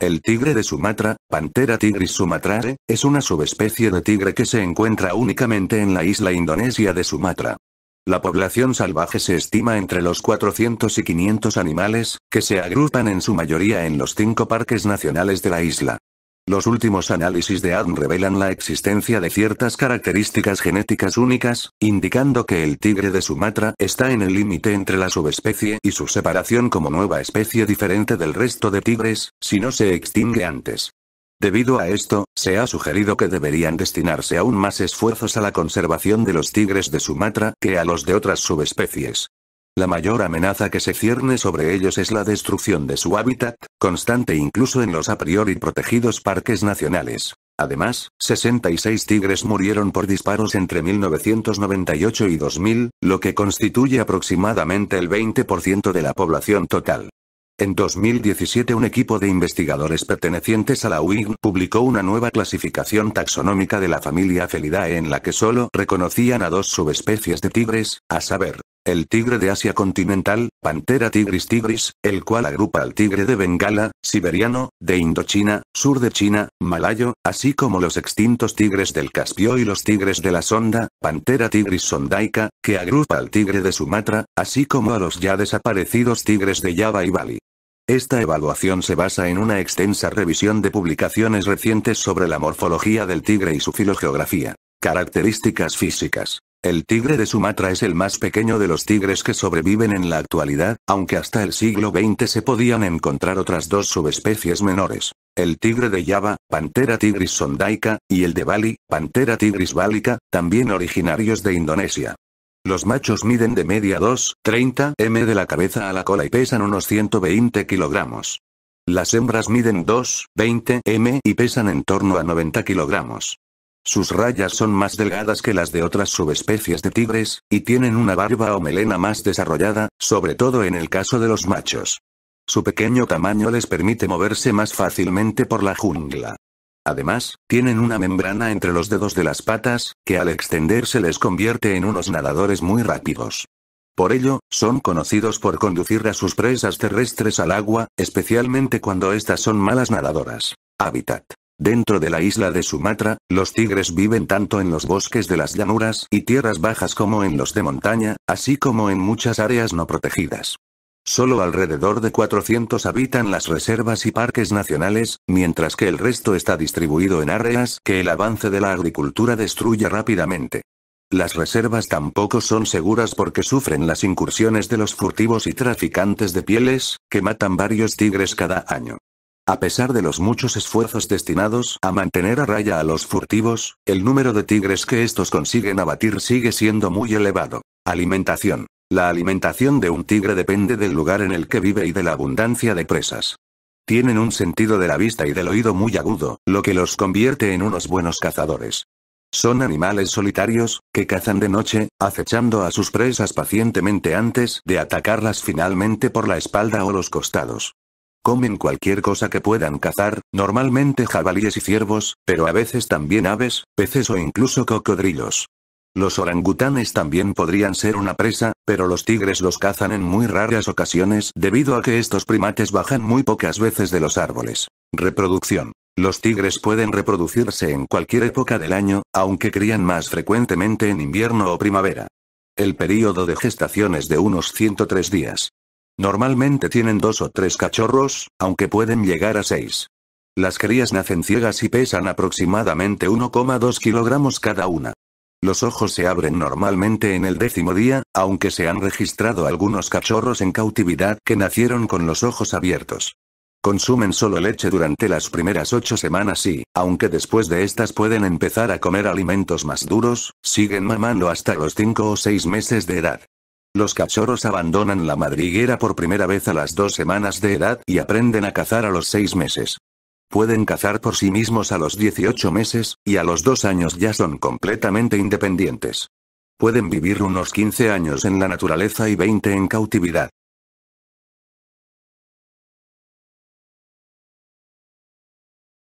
El tigre de Sumatra, Pantera tigris sumatrae, es una subespecie de tigre que se encuentra únicamente en la isla indonesia de Sumatra. La población salvaje se estima entre los 400 y 500 animales, que se agrupan en su mayoría en los cinco parques nacionales de la isla. Los últimos análisis de ADN revelan la existencia de ciertas características genéticas únicas, indicando que el tigre de Sumatra está en el límite entre la subespecie y su separación como nueva especie diferente del resto de tigres, si no se extingue antes. Debido a esto, se ha sugerido que deberían destinarse aún más esfuerzos a la conservación de los tigres de Sumatra que a los de otras subespecies. La mayor amenaza que se cierne sobre ellos es la destrucción de su hábitat, constante incluso en los a priori protegidos parques nacionales. Además, 66 tigres murieron por disparos entre 1998 y 2000, lo que constituye aproximadamente el 20% de la población total. En 2017 un equipo de investigadores pertenecientes a la UIG publicó una nueva clasificación taxonómica de la familia Felidae en la que solo reconocían a dos subespecies de tigres, a saber, el tigre de Asia continental, Pantera tigris tigris, el cual agrupa al tigre de Bengala, siberiano, de Indochina, sur de China, malayo, así como los extintos tigres del Caspio y los tigres de la sonda, Pantera tigris sondaica, que agrupa al tigre de Sumatra, así como a los ya desaparecidos tigres de Java y Bali. Esta evaluación se basa en una extensa revisión de publicaciones recientes sobre la morfología del tigre y su filogeografía. Características físicas. El tigre de Sumatra es el más pequeño de los tigres que sobreviven en la actualidad, aunque hasta el siglo XX se podían encontrar otras dos subespecies menores. El tigre de Java, Pantera tigris sondaica, y el de Bali, Pantera tigris bálica, también originarios de Indonesia. Los machos miden de media 2,30 m de la cabeza a la cola y pesan unos 120 kilogramos. Las hembras miden 2,20 m y pesan en torno a 90 kilogramos. Sus rayas son más delgadas que las de otras subespecies de tigres, y tienen una barba o melena más desarrollada, sobre todo en el caso de los machos. Su pequeño tamaño les permite moverse más fácilmente por la jungla. Además, tienen una membrana entre los dedos de las patas, que al extenderse les convierte en unos nadadores muy rápidos. Por ello, son conocidos por conducir a sus presas terrestres al agua, especialmente cuando estas son malas nadadoras. Hábitat. Dentro de la isla de Sumatra, los tigres viven tanto en los bosques de las llanuras y tierras bajas como en los de montaña, así como en muchas áreas no protegidas. Solo alrededor de 400 habitan las reservas y parques nacionales, mientras que el resto está distribuido en áreas que el avance de la agricultura destruye rápidamente. Las reservas tampoco son seguras porque sufren las incursiones de los furtivos y traficantes de pieles, que matan varios tigres cada año. A pesar de los muchos esfuerzos destinados a mantener a raya a los furtivos, el número de tigres que estos consiguen abatir sigue siendo muy elevado. Alimentación. La alimentación de un tigre depende del lugar en el que vive y de la abundancia de presas. Tienen un sentido de la vista y del oído muy agudo, lo que los convierte en unos buenos cazadores. Son animales solitarios, que cazan de noche, acechando a sus presas pacientemente antes de atacarlas finalmente por la espalda o los costados. Comen cualquier cosa que puedan cazar, normalmente jabalíes y ciervos, pero a veces también aves, peces o incluso cocodrilos. Los orangutanes también podrían ser una presa, pero los tigres los cazan en muy raras ocasiones debido a que estos primates bajan muy pocas veces de los árboles. Reproducción. Los tigres pueden reproducirse en cualquier época del año, aunque crían más frecuentemente en invierno o primavera. El período de gestación es de unos 103 días. Normalmente tienen dos o tres cachorros, aunque pueden llegar a seis. Las crías nacen ciegas y pesan aproximadamente 1,2 kilogramos cada una. Los ojos se abren normalmente en el décimo día, aunque se han registrado algunos cachorros en cautividad que nacieron con los ojos abiertos. Consumen solo leche durante las primeras ocho semanas y, aunque después de estas pueden empezar a comer alimentos más duros, siguen mamando hasta los cinco o seis meses de edad. Los cachorros abandonan la madriguera por primera vez a las dos semanas de edad y aprenden a cazar a los seis meses. Pueden cazar por sí mismos a los 18 meses, y a los dos años ya son completamente independientes. Pueden vivir unos 15 años en la naturaleza y 20 en cautividad.